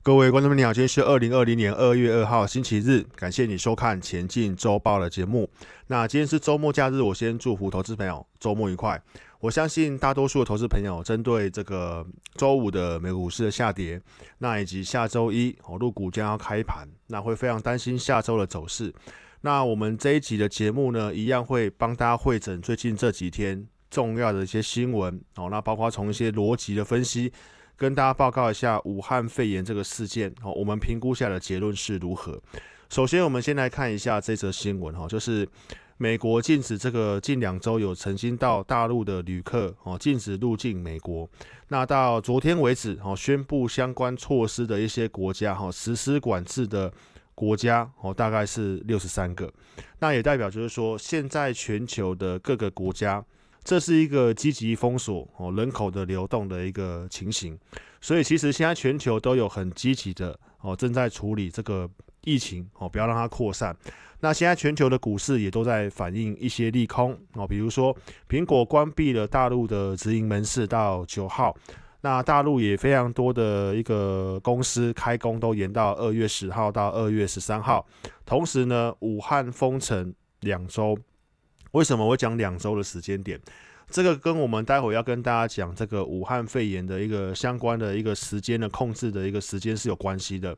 各位观众朋友，今天是二零二零年二月二号星期日，感谢你收看前进周报的节目。那今天是周末假日，我先祝福投资朋友周末愉快。我相信大多数的投资朋友，针对这个周五的美股市的下跌，那以及下周一哦，入股将要开盘，那会非常担心下周的走势。那我们这一集的节目呢，一样会帮大家会诊最近这几天重要的一些新闻哦，那包括从一些逻辑的分析。跟大家报告一下武汉肺炎这个事件好，我们评估下的结论是如何？首先，我们先来看一下这则新闻哈，就是美国禁止这个近两周有曾经到大陆的旅客哦，禁止入境美国。那到昨天为止哦，宣布相关措施的一些国家哈，实施管制的国家哦，大概是六十三个。那也代表就是说，现在全球的各个国家。这是一个积极封锁哦人口的流动的一个情形，所以其实现在全球都有很积极的哦正在处理这个疫情哦，不要让它扩散。那现在全球的股市也都在反映一些利空哦，比如说苹果关闭了大陆的直营门市到九号，那大陆也非常多的一个公司开工都延到二月十号到二月十三号，同时呢，武汉封城两周。为什么我讲两周的时间点？这个跟我们待会要跟大家讲这个武汉肺炎的一个相关的一个时间的控制的一个时间是有关系的。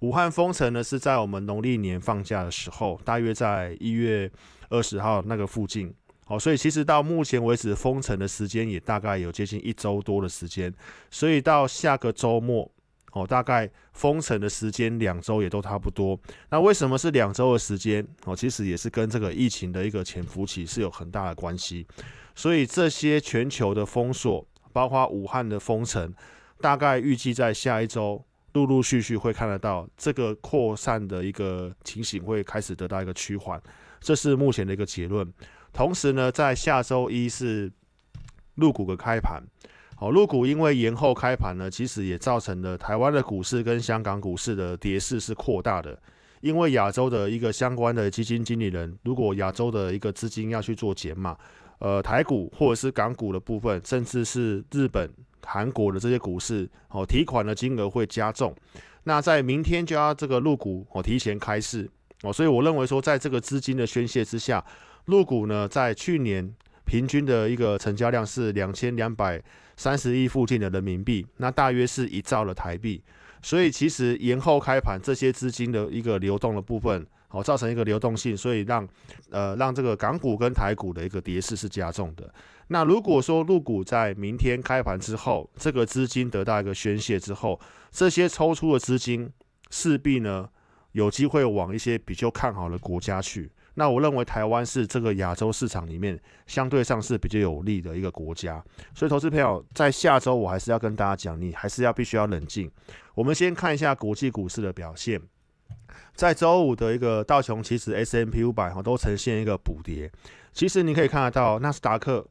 武汉封城呢是在我们农历年放假的时候，大约在一月二十号那个附近。好，所以其实到目前为止封城的时间也大概有接近一周多的时间。所以到下个周末。哦，大概封城的时间两周也都差不多。那为什么是两周的时间？哦，其实也是跟这个疫情的一个潜伏期是有很大的关系。所以这些全球的封锁，包括武汉的封城，大概预计在下一周陆陆续续会看得到这个扩散的一个情形会开始得到一个趋缓，这是目前的一个结论。同时呢，在下周一是入股的开盘。哦，入股因为延后开盘呢，其实也造成了台湾的股市跟香港股市的跌势是扩大的。因为亚洲的一个相关的基金经理人，如果亚洲的一个资金要去做减码，呃，台股或者是港股的部分，甚至是日本、韩国的这些股市，哦，提款的金额会加重。那在明天就要这个入股哦提前开市哦，所以我认为说，在这个资金的宣泄之下，入股呢在去年。平均的一个成交量是两千两百三十亿附近的人民币，那大约是一兆的台币。所以其实延后开盘，这些资金的一个流动的部分，好造成一个流动性，所以让呃让这个港股跟台股的一个跌势是加重的。那如果说入股在明天开盘之后，这个资金得到一个宣泄之后，这些抽出的资金势必呢有机会往一些比较看好的国家去。那我认为台湾是这个亚洲市场里面相对上是比较有利的一个国家，所以投资朋友在下周我还是要跟大家讲，你还是要必须要冷静。我们先看一下国际股市的表现，在周五的一个道琼，其实 S M P 五百哈都呈现一个补跌。其实你可以看得到纳斯达克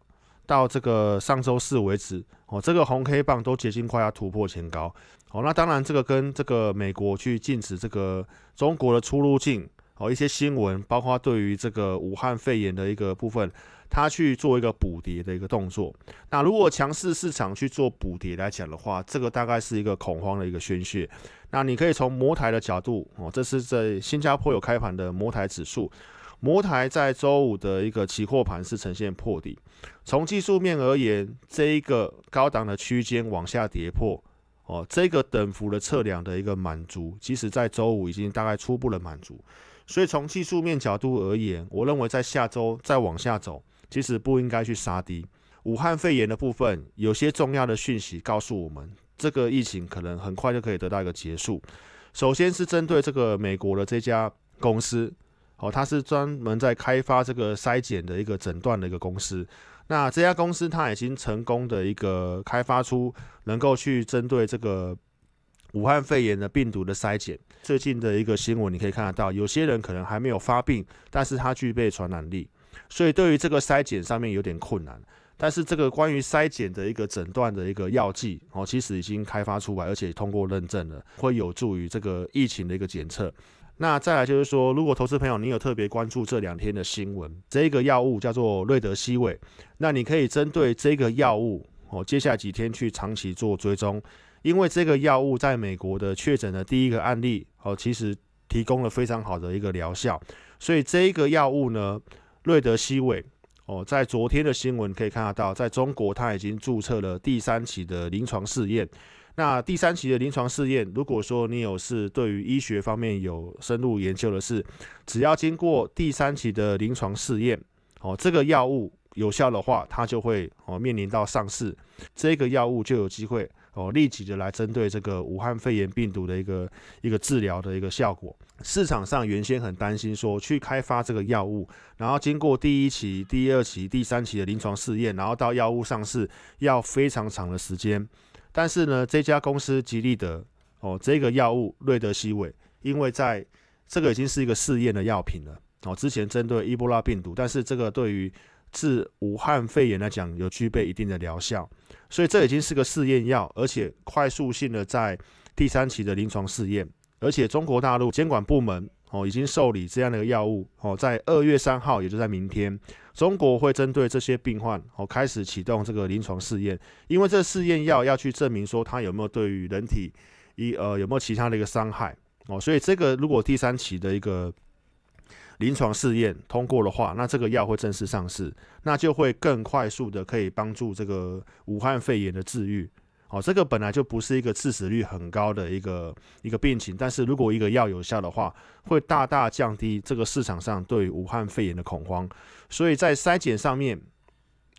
到这个上周四为止哦，这个红黑棒都接近快要突破前高。哦，那当然这个跟这个美国去禁止这个中国的出入境。哦，一些新闻包括对于这个武汉肺炎的一个部分，它去做一个补跌的一个动作。那如果强势市场去做补跌来讲的话，这个大概是一个恐慌的一个宣泄。那你可以从摩台的角度，哦，这是在新加坡有开盘的摩台指数。摩台在周五的一个期货盘是呈现破底。从技术面而言，这一个高档的区间往下跌破，哦，这个等幅的测量的一个满足，其实在周五已经大概初步的满足。所以从技术面角度而言，我认为在下周再往下走，其实不应该去杀低。武汉肺炎的部分，有些重要的讯息告诉我们，这个疫情可能很快就可以得到一个结束。首先是针对这个美国的这家公司，哦，它是专门在开发这个筛检的一个诊断的一个公司。那这家公司它已经成功的一个开发出能够去针对这个。武汉肺炎的病毒的筛检，最近的一个新闻你可以看得到，有些人可能还没有发病，但是他具备传染力，所以对于这个筛检上面有点困难。但是这个关于筛检的一个诊断的一个药剂哦，其实已经开发出来，而且通过认证了，会有助于这个疫情的一个检测。那再来就是说，如果投资朋友你有特别关注这两天的新闻，这个药物叫做瑞德西韦，那你可以针对这个药物。哦，接下来几天去长期做追踪，因为这个药物在美国的确诊的第一个案例，哦，其实提供了非常好的一个疗效，所以这个药物呢，瑞德西韦，哦，在昨天的新闻可以看得到，在中国它已经注册了第三期的临床试验。那第三期的临床试验，如果说你有是对于医学方面有深入研究的事，只要经过第三期的临床试验，哦，这个药物。有效的话，它就会哦面临到上市，这个药物就有机会哦立即的来针对这个武汉肺炎病毒的一个一个治疗的一个效果。市场上原先很担心说去开发这个药物，然后经过第一期、第二期、第三期的临床试验，然后到药物上市要非常长的时间。但是呢，这家公司吉利德哦这个药物瑞德西韦，因为在这个已经是一个试验的药品了哦，之前针对伊波拉病毒，但是这个对于治武汉肺炎来讲，有具备一定的疗效，所以这已经是个试验药，而且快速性的在第三期的临床试验，而且中国大陆监管部门哦已经受理这样的一个药物哦，在二月三号，也就在明天，中国会针对这些病患哦开始启动这个临床试验，因为这试验药要去证明说它有没有对于人体一呃有没有其他的一个伤害哦，所以这个如果第三期的一个。临床试验通过的话，那这个药会正式上市，那就会更快速的可以帮助这个武汉肺炎的治愈。哦，这个本来就不是一个致死率很高的一个一个病情，但是如果一个药有效的话，会大大降低这个市场上对武汉肺炎的恐慌。所以在筛检上面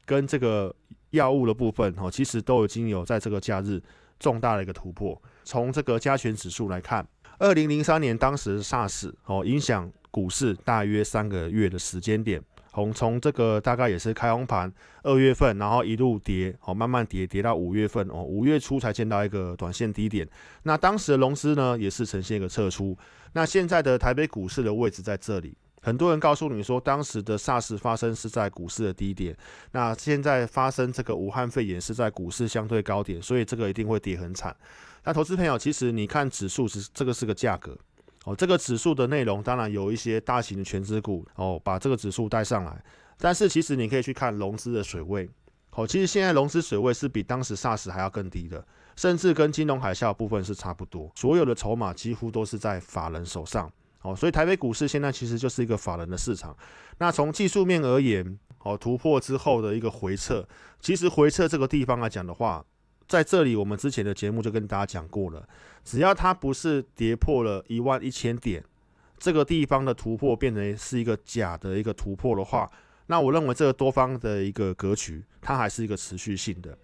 跟这个药物的部分，哦，其实都已经有在这个假日重大的一个突破。从这个加权指数来看。二零零三年当时 SARS 哦影响股市大约三个月的时间点，红从这个大概也是开红盘二月份，然后一路跌哦慢慢跌跌到五月份哦五月初才见到一个短线低点。那当时的融资呢也是呈现一个撤出。那现在的台北股市的位置在这里，很多人告诉你说当时的 SARS 发生是在股市的低点，那现在发生这个武汉肺炎是在股市相对高点，所以这个一定会跌很惨。那投资朋友，其实你看指数是这个是个价格哦，这个指数的内容当然有一些大型的全资股哦，把这个指数带上来。但是其实你可以去看融资的水位哦，其实现在融资水位是比当时 s a r s 还要更低的，甚至跟金融海啸部分是差不多。所有的筹码几乎都是在法人手上哦，所以台北股市现在其实就是一个法人的市场。那从技术面而言哦，突破之后的一个回撤，其实回撤这个地方来讲的话。在这里，我们之前的节目就跟大家讲过了，只要它不是跌破了一万一千点，这个地方的突破变成是一个假的一个突破的话，那我认为这个多方的一个格局，它还是一个持续性的。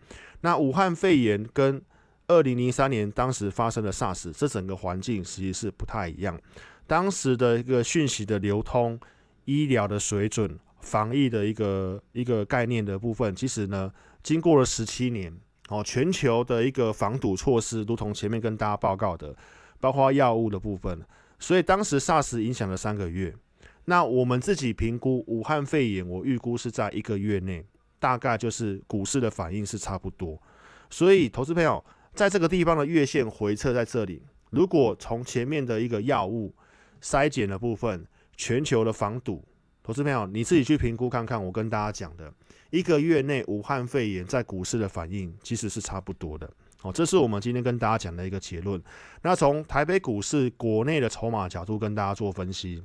那武汉肺炎跟二零零三年当时发生的 SARS，这整个环境其实是不太一样。当时的一个讯息的流通、医疗的水准、防疫的一个一个概念的部分，其实呢，经过了十七年。哦，全球的一个防堵措施，如同前面跟大家报告的，包括药物的部分，所以当时萨斯影响了三个月。那我们自己评估武汉肺炎，我预估是在一个月内，大概就是股市的反应是差不多。所以，投资朋友在这个地方的月线回撤在这里，如果从前面的一个药物筛检的部分，全球的防堵，投资朋友你自己去评估看看，我跟大家讲的。一个月内，武汉肺炎在股市的反应其实是差不多的。哦，这是我们今天跟大家讲的一个结论。那从台北股市国内的筹码角度跟大家做分析，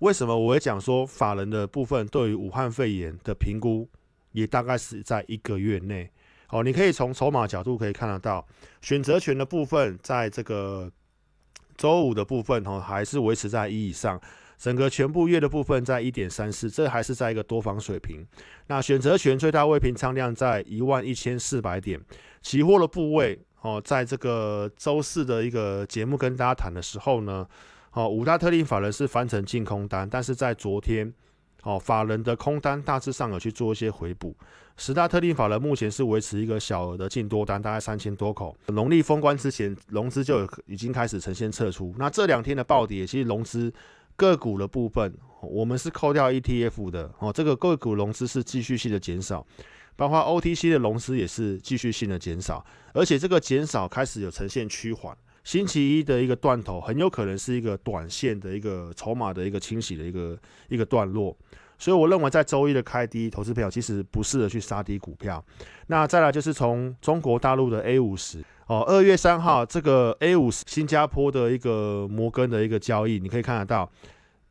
为什么我会讲说法人的部分对于武汉肺炎的评估也大概是在一个月内？哦，你可以从筹码角度可以看得到，选择权的部分在这个周五的部分哦，还是维持在一以上。整个全部月的部分在一点三四，这还是在一个多方水平。那选择权最大未平仓量在一万一千四百点。期货的部位哦，在这个周四的一个节目跟大家谈的时候呢，哦，五大特定法人是翻成净空单，但是在昨天哦，法人的空单大致上有去做一些回补。十大特定法人目前是维持一个小额的净多单，大概三千多口。农历封关之前，融资就有已经开始呈现撤出。那这两天的暴跌，其实融资。个股的部分，我们是扣掉 ETF 的哦。这个个股融资是继续性的减少，包括 OTC 的融资也是继续性的减少，而且这个减少开始有呈现趋缓。星期一的一个断头很有可能是一个短线的一个筹码的一个清洗的一个一个段落，所以我认为在周一的开低，投资朋友其实不适合去杀低股票。那再来就是从中国大陆的 A 五十。哦，二月三号这个 A 五新加坡的一个摩根的一个交易，你可以看得到。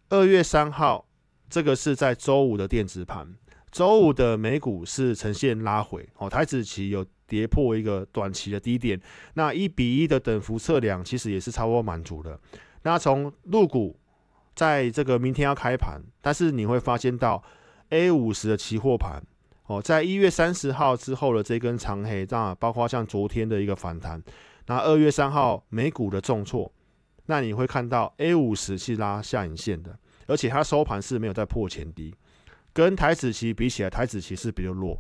二月三号这个是在周五的电子盘，周五的美股是呈现拉回，哦，台指期有跌破一个短期的低点，那一比一的等幅测量其实也是差不多满足的。那从入股，在这个明天要开盘，但是你会发现到 A 五十的期货盘。哦，在一月三十号之后的这根长黑，那包括像昨天的一个反弹，那二月三号美股的重挫，那你会看到 A 五十是拉下影线的，而且它收盘是没有在破前低，跟台子期比起来，台子期是比较弱。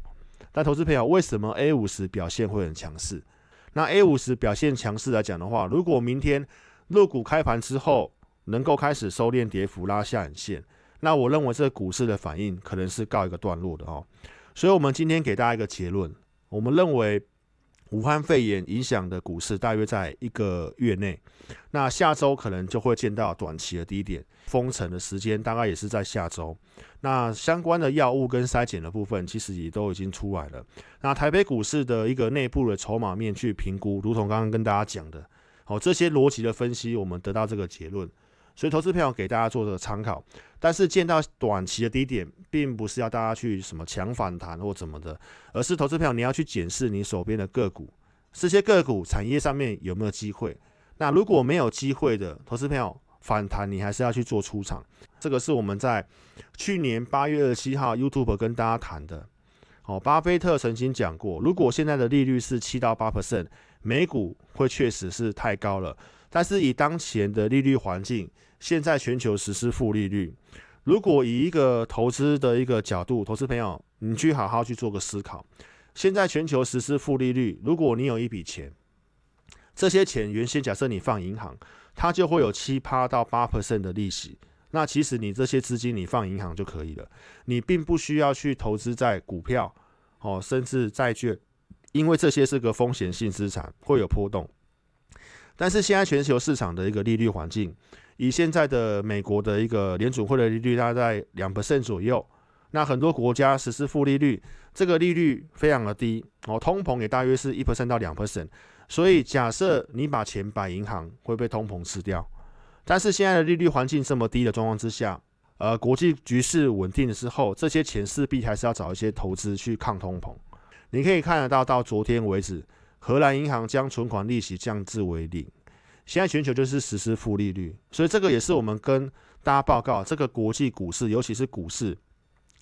但投资朋友，为什么 A 五十表现会很强势？那 A 五十表现强势来讲的话，如果明天弱股开盘之后能够开始收敛跌幅，拉下影线，那我认为这股市的反应可能是告一个段落的哦。所以，我们今天给大家一个结论：我们认为武汉肺炎影响的股市大约在一个月内，那下周可能就会见到短期的低点。封城的时间大概也是在下周。那相关的药物跟筛检的部分，其实也都已经出来了。那台北股市的一个内部的筹码面去评估，如同刚刚跟大家讲的，好，这些逻辑的分析，我们得到这个结论。所以，投资票给大家做的参考，但是见到短期的低点，并不是要大家去什么抢反弹或怎么的，而是投资票你要去检视你手边的个股，这些个股产业上面有没有机会。那如果没有机会的，投资票反弹，你还是要去做出场。这个是我们在去年八月二十七号 YouTube 跟大家谈的。哦，巴菲特曾经讲过，如果现在的利率是七到八 percent，美股会确实是太高了。但是以当前的利率环境，现在全球实施负利率，如果以一个投资的一个角度，投资朋友，你去好好去做个思考。现在全球实施负利率，如果你有一笔钱，这些钱原先假设你放银行，它就会有七趴到八 percent 的利息。那其实你这些资金你放银行就可以了，你并不需要去投资在股票哦，甚至债券，因为这些是个风险性资产，会有波动。但是现在全球市场的一个利率环境。以现在的美国的一个联储会的利率大概在两 percent 左右，那很多国家实施负利率，这个利率非常的低哦，通膨也大约是一 percent 到两 percent，所以假设你把钱摆银行会被通膨吃掉，但是现在的利率环境这么低的状况之下，呃，国际局势稳定之后，这些钱势必还是要找一些投资去抗通膨。你可以看得到，到昨天为止，荷兰银行将存款利息降至为零。现在全球就是实施负利率，所以这个也是我们跟大家报告，这个国际股市，尤其是股市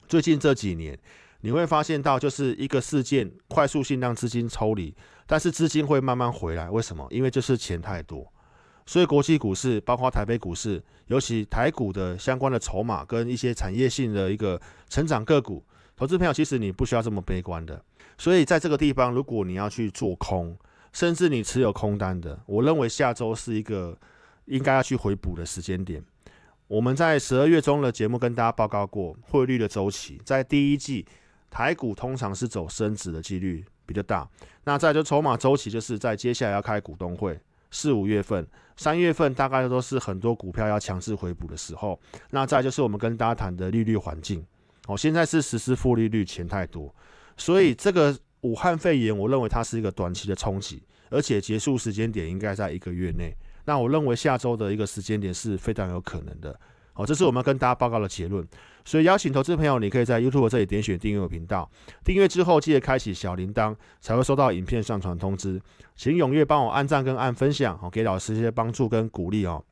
最近这几年，你会发现到就是一个事件快速性让资金抽离，但是资金会慢慢回来，为什么？因为就是钱太多，所以国际股市包括台北股市，尤其台股的相关的筹码跟一些产业性的一个成长个股，投资朋友其实你不需要这么悲观的，所以在这个地方如果你要去做空。甚至你持有空单的，我认为下周是一个应该要去回补的时间点。我们在十二月中的节目跟大家报告过，汇率的周期在第一季台股通常是走升值的几率比较大。那再就筹码周期，就是在接下来要开股东会，四五月份，三月份大概都是很多股票要强势回补的时候。那再就是我们跟大家谈的利率环境，哦，现在是实施负利率，钱太多，所以这个。武汉肺炎，我认为它是一个短期的冲击，而且结束时间点应该在一个月内。那我认为下周的一个时间点是非常有可能的。好，这是我们跟大家报告的结论。所以邀请投资朋友，你可以在 YouTube 这里点选订阅频道。订阅之后，记得开启小铃铛，才会收到影片上传通知。请踊跃帮我按赞跟按分享，哦，给老师一些帮助跟鼓励哦。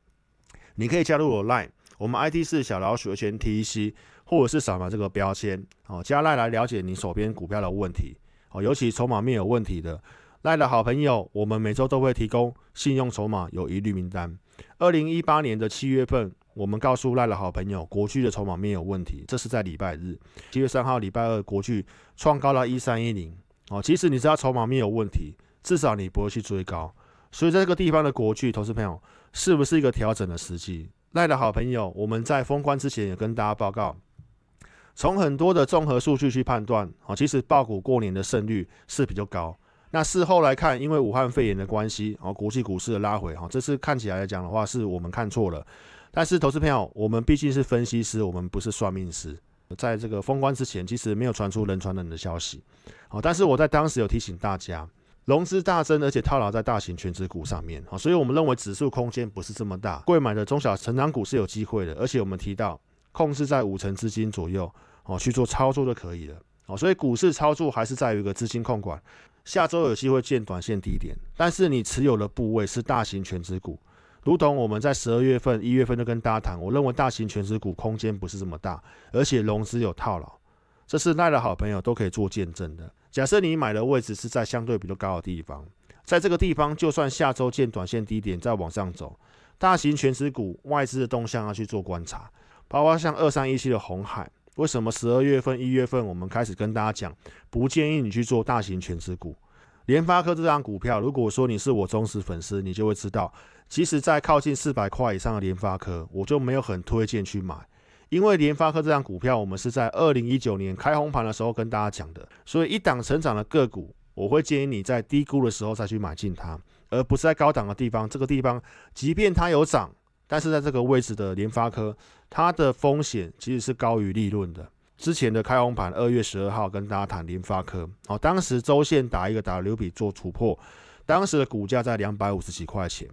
你可以加入我 Line，我们 IT 是小老鼠的 n TEC，或者是扫描这个标签哦，加 Line 来了解你手边股票的问题。尤其筹码面有问题的赖的好朋友，我们每周都会提供信用筹码有疑虑名单。二零一八年的七月份，我们告诉赖的好朋友国巨的筹码面有问题，这是在礼拜日，七月三号礼拜二，国巨创高了一三一零。哦，其实你知道筹码面有问题，至少你不会去追高。所以在这个地方的国巨，投资朋友是不是一个调整的时机？赖的好朋友，我们在封关之前也跟大家报告。从很多的综合数据去判断，哦，其实爆股过年的胜率是比较高。那事后来看，因为武汉肺炎的关系，哦，国际股市的拉回，哈，这次看起来来讲的话，是我们看错了。但是，投资朋友，我们毕竟是分析师，我们不是算命师。在这个封关之前，其实没有传出人传人的消息，好，但是我在当时有提醒大家，融资大增，而且套牢在大型全值股上面，啊，所以我们认为指数空间不是这么大。贵买的中小成长股是有机会的，而且我们提到控制在五成资金左右。哦，去做操作就可以了。哦，所以股市操作还是在于一个资金控管。下周有机会见短线低点，但是你持有的部位是大型全指股，如同我们在十二月份、一月份就跟大家谈，我认为大型全指股空间不是这么大，而且融资有套牢，这是赖的好朋友都可以做见证的。假设你买的位置是在相对比较高的地方，在这个地方，就算下周见短线低点再往上走，大型全指股外资的动向要去做观察，包括像二三一七的红海。为什么十二月份、一月份我们开始跟大家讲，不建议你去做大型全值股？联发科这张股票，如果说你是我忠实粉丝，你就会知道，其实，在靠近四百块以上的联发科，我就没有很推荐去买，因为联发科这张股票，我们是在二零一九年开红盘的时候跟大家讲的，所以一档成长的个股，我会建议你在低估的时候再去买进它，而不是在高档的地方。这个地方，即便它有涨。但是在这个位置的联发科，它的风险其实是高于利润的。之前的开红盘，二月十二号跟大家谈联发科，哦，当时周线打一个 W 比做突破，当时的股价在两百五十几块钱，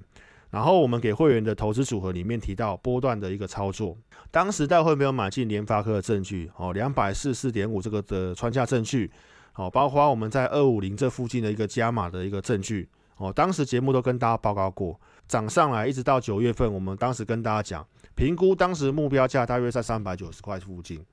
然后我们给会员的投资组合里面提到波段的一个操作，当时大会没有买进联发科的证据，哦，两百四十四点五这个的穿价证据，哦，包括我们在二五零这附近的一个加码的一个证据，哦，当时节目都跟大家报告过。涨上来一直到九月份，我们当时跟大家讲，评估当时目标价大约在三百九十块附近，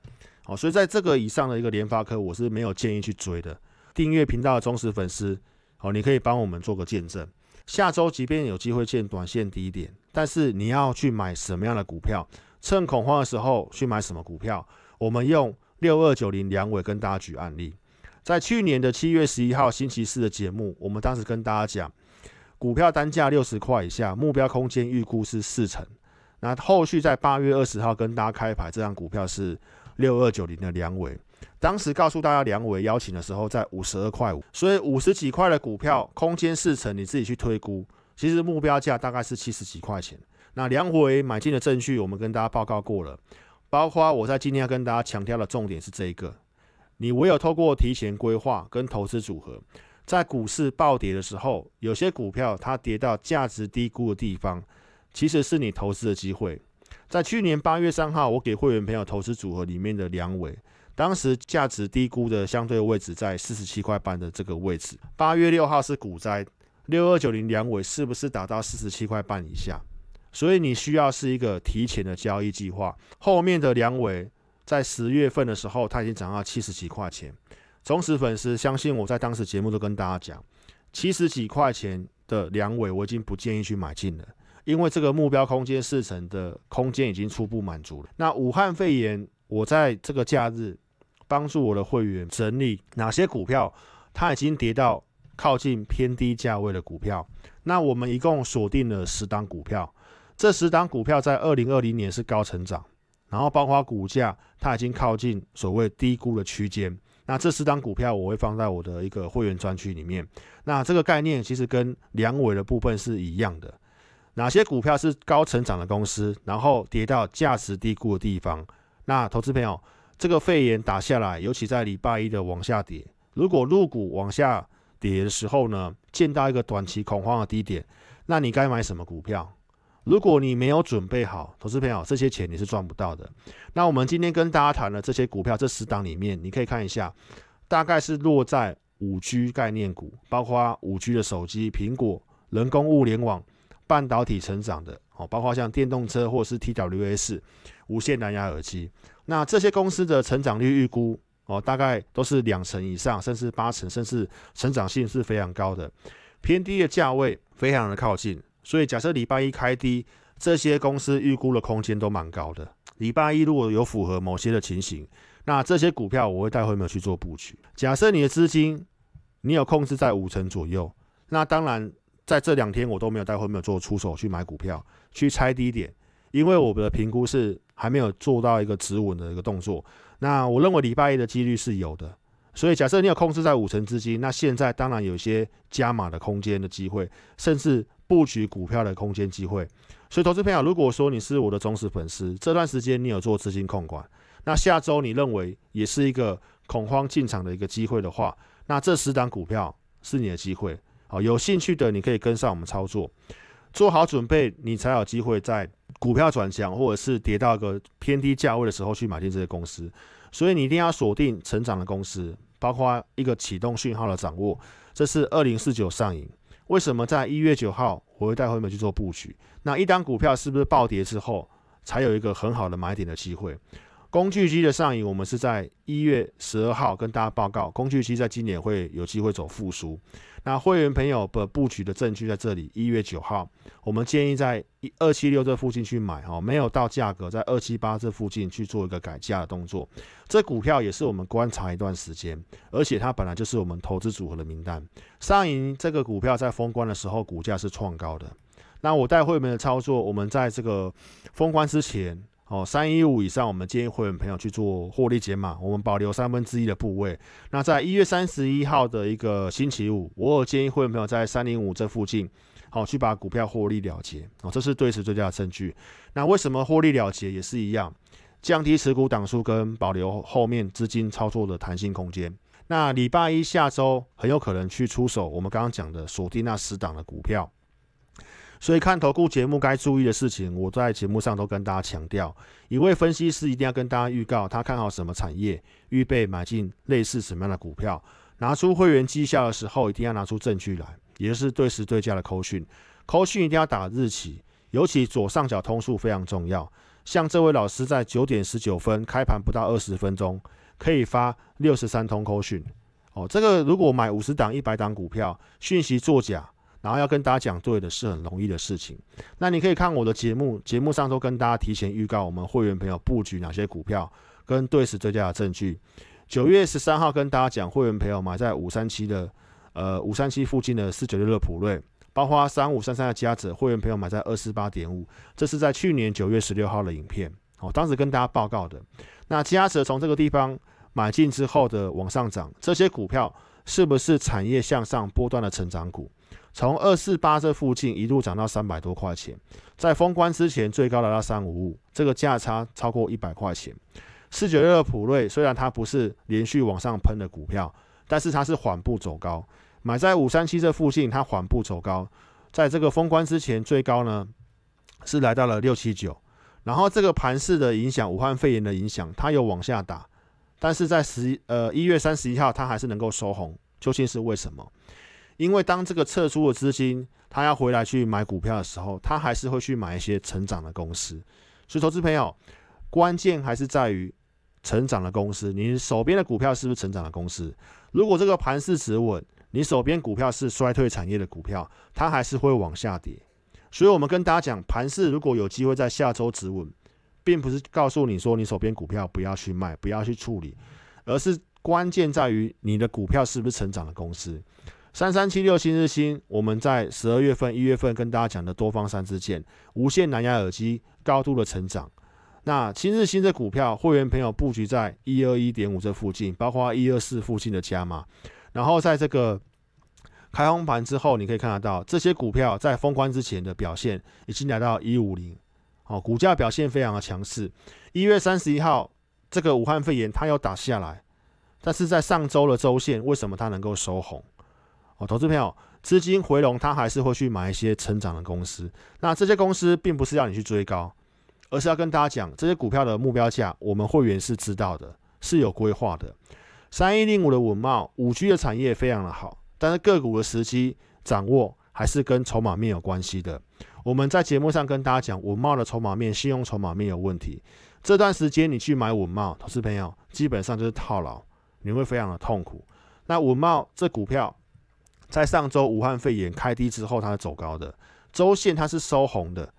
好，所以在这个以上的一个联发科，我是没有建议去追的。订阅频道的忠实粉丝，好，你可以帮我们做个见证。下周即便有机会见短线低点，但是你要去买什么样的股票？趁恐慌的时候去买什么股票？我们用六二九零两尾跟大家举案例，在去年的七月十一号星期四的节目，我们当时跟大家讲。股票单价六十块以下，目标空间预估是四成。那后续在八月二十号跟大家开牌，这张股票是六二九零的两尾。当时告诉大家两尾邀请的时候在五十二块五，所以五十几块的股票空间四成，你自己去推估。其实目标价大概是七十几块钱。那两尾买进的证据，我们跟大家报告过了。包括我在今天要跟大家强调的重点是这一个，你唯有透过提前规划跟投资组合。在股市暴跌的时候，有些股票它跌到价值低估的地方，其实是你投资的机会。在去年八月三号，我给会员朋友投资组合里面的梁伟，当时价值低估的相对位置在四十七块半的这个位置。八月六号是股灾，六二九零两尾是不是达到四十七块半以下？所以你需要是一个提前的交易计划。后面的两尾在十月份的时候，它已经涨到七十几块钱。忠实粉丝相信我在当时节目都跟大家讲，七十几块钱的两尾我已经不建议去买进了，因为这个目标空间四成的空间已经初步满足了。那武汉肺炎，我在这个假日帮助我的会员整理哪些股票，它已经跌到靠近偏低价位的股票。那我们一共锁定了十档股票，这十档股票在二零二零年是高成长，然后包括股价它已经靠近所谓低估的区间。那这四档股票我会放在我的一个会员专区里面。那这个概念其实跟梁伟的部分是一样的，哪些股票是高成长的公司，然后跌到价值低估的地方。那投资朋友，这个肺炎打下来，尤其在礼拜一的往下跌，如果入股往下跌的时候呢，见到一个短期恐慌的低点，那你该买什么股票？如果你没有准备好，投资朋友，这些钱你是赚不到的。那我们今天跟大家谈的这些股票，这十档里面，你可以看一下，大概是落在五 G 概念股，包括五 G 的手机、苹果、人工物联网、半导体成长的哦，包括像电动车或是 TWS 无线蓝牙耳机。那这些公司的成长率预估哦，大概都是两成以上，甚至八成，甚至成长性是非常高的，偏低的价位非常的靠近。所以，假设礼拜一开低，这些公司预估的空间都蛮高的。礼拜一如果有符合某些的情形，那这些股票我会带会没有去做布局。假设你的资金你有控制在五成左右，那当然在这两天我都没有带会没有做出手去买股票去拆低点，因为我的评估是还没有做到一个止稳的一个动作。那我认为礼拜一的几率是有的。所以，假设你有控制在五成资金，那现在当然有些加码的空间的机会，甚至。布局股票的空间机会，所以投资朋友，如果说你是我的忠实粉丝，这段时间你有做资金控管，那下周你认为也是一个恐慌进场的一个机会的话，那这十档股票是你的机会好，有兴趣的你可以跟上我们操作，做好准备，你才有机会在股票转强或者是跌到一个偏低价位的时候去买进这些公司。所以你一定要锁定成长的公司，包括一个启动讯号的掌握，这是二零四九上影。为什么在一月九号我会带会员去做布局？那一单股票是不是暴跌之后才有一个很好的买点的机会？工具机的上影，我们是在一月十二号跟大家报告，工具机在今年会有机会走复苏。那会员朋友的布局的证据在这里，一月九号，我们建议在一二七六这附近去买哦，没有到价格，在二七八这附近去做一个改价的动作。这股票也是我们观察一段时间，而且它本来就是我们投资组合的名单。上银这个股票在封关的时候股价是创高的，那我带会员的操作，我们在这个封关之前。哦，三一五以上，我们建议会员朋友去做获利解码，我们保留三分之一的部位。那在一月三十一号的一个星期五，我有建议会员朋友在三零五这附近，好去把股票获利了结。哦，这是对此最佳的证据。那为什么获利了结也是一样，降低持股档数跟保留后面资金操作的弹性空间。那礼拜一下周很有可能去出手，我们刚刚讲的锁定那十档的股票。所以看投顾节目该注意的事情，我在节目上都跟大家强调。一位分析师一定要跟大家预告，他看好什么产业，预备买进类似什么样的股票。拿出会员绩效的时候，一定要拿出证据来，也就是对时对价的扣讯。扣讯一定要打日期，尤其左上角通数非常重要。像这位老师在九点十九分开盘不到二十分钟，可以发六十三通扣讯。哦，这个如果买五十档、一百档股票，讯息作假。然后要跟大家讲对的是很容易的事情。那你可以看我的节目，节目上都跟大家提前预告，我们会员朋友布局哪些股票跟对时最佳的证据。九月十三号跟大家讲，会员朋友买在五三七的，呃五三七附近的四九六的普瑞，包括三五三三的加泽，会员朋友买在二四八点五，这是在去年九月十六号的影片，好，当时跟大家报告的。那加泽从这个地方买进之后的往上涨，这些股票是不是产业向上波段的成长股？从二四八这附近一路涨到三百多块钱，在封关之前最高达到三五五，这个价差超过一百块钱。四九六的普瑞虽然它不是连续往上喷的股票，但是它是缓步走高，买在五三七这附近，它缓步走高，在这个封关之前最高呢是来到了六七九，然后这个盘势的影响，武汉肺炎的影响，它有往下打，但是在十呃一月三十一号它还是能够收红，究竟是为什么？因为当这个撤出的资金他要回来去买股票的时候，他还是会去买一些成长的公司。所以，投资朋友，关键还是在于成长的公司。你手边的股票是不是成长的公司？如果这个盘势止稳，你手边股票是衰退产业的股票，它还是会往下跌。所以我们跟大家讲，盘势如果有机会在下周止稳，并不是告诉你说你手边股票不要去卖，不要去处理，而是关键在于你的股票是不是成长的公司。三三七六新日新，我们在十二月份、一月份跟大家讲的多方三支箭，无线蓝牙耳机高度的成长。那新日新这股票，会员朋友布局在一二一点五这附近，包括一二四附近的加码。然后在这个开红盘之后，你可以看得到，这些股票在封关之前的表现已经来到一五零，哦，股价表现非常的强势。一月三十一号，这个武汉肺炎它要打下来，但是在上周的周线，为什么它能够收红？哦，投资朋友，资金回笼，他还是会去买一些成长的公司。那这些公司并不是要你去追高，而是要跟大家讲，这些股票的目标价，我们会员是知道的，是有规划的。三一零五的稳茂，五 G 的产业非常的好，但是个股的时机掌握还是跟筹码面有关系的。我们在节目上跟大家讲，稳茂的筹码面、信用筹码面有问题。这段时间你去买稳茂，投资朋友基本上就是套牢，你会非常的痛苦。那稳茂这股票。在上周武汉肺炎开低之后，它是走高的，周线它是收红的，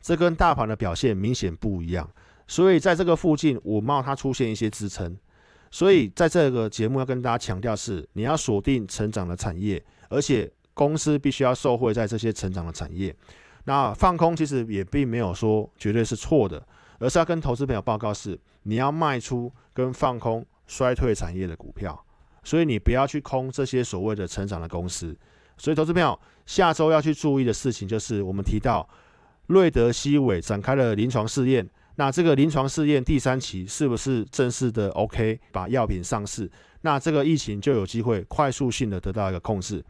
这跟大盘的表现明显不一样。所以在这个附近，五茂它出现一些支撑。所以在这个节目要跟大家强调是，你要锁定成长的产业，而且公司必须要受惠在这些成长的产业。那放空其实也并没有说绝对是错的，而是要跟投资朋友报告是，你要卖出跟放空衰退产业的股票。所以你不要去空这些所谓的成长的公司。所以，投资朋友，下周要去注意的事情就是，我们提到瑞德西韦展开了临床试验。那这个临床试验第三期是不是正式的 OK，把药品上市？那这个疫情就有机会快速性的得到一个控制。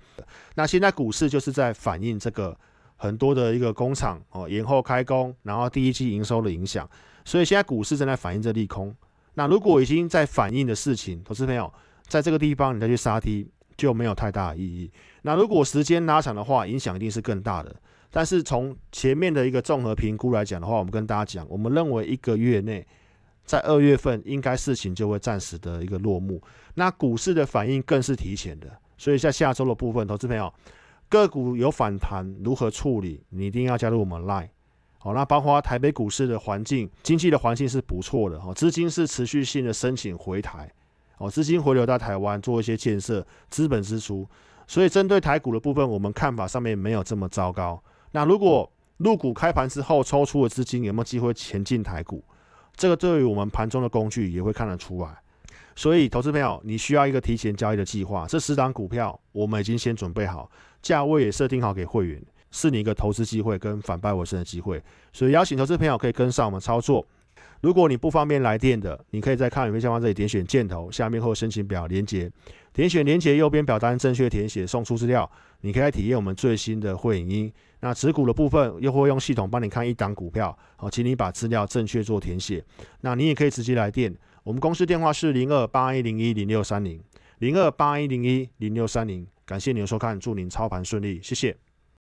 那现在股市就是在反映这个很多的一个工厂哦延后开工，然后第一季营收的影响。所以现在股市正在反映这利空。那如果已经在反映的事情，投资朋友。在这个地方，你再去杀跌就没有太大的意义。那如果时间拉长的话，影响一定是更大的。但是从前面的一个综合评估来讲的话，我们跟大家讲，我们认为一个月内，在二月份应该事情就会暂时的一个落幕。那股市的反应更是提前的，所以在下周的部分，投资朋友，个股有反弹如何处理，你一定要加入我们 Line。好，那包括台北股市的环境、经济的环境是不错的哈，资金是持续性的申请回台。哦，资金回流到台湾，做一些建设，资本支出。所以针对台股的部分，我们看法上面没有这么糟糕。那如果入股开盘之后抽出的资金有没有机会前进台股？这个对于我们盘中的工具也会看得出来。所以投资朋友，你需要一个提前交易的计划。这十档股票我们已经先准备好，价位也设定好给会员，是你一个投资机会跟反败为胜的机会。所以邀请投资朋友可以跟上我们操作。如果你不方便来电的，你可以在康永会下方这里点选箭头下面或申请表连接，点选连接右边表单正确填写送出资料。你可以来体验我们最新的汇影音。那持股的部分又会用系统帮你看一档股票。好，请你把资料正确做填写。那你也可以直接来电，我们公司电话是零二八一零一零六三零零二八一零一零六三零。感谢您的收看，祝您操盘顺利，谢谢。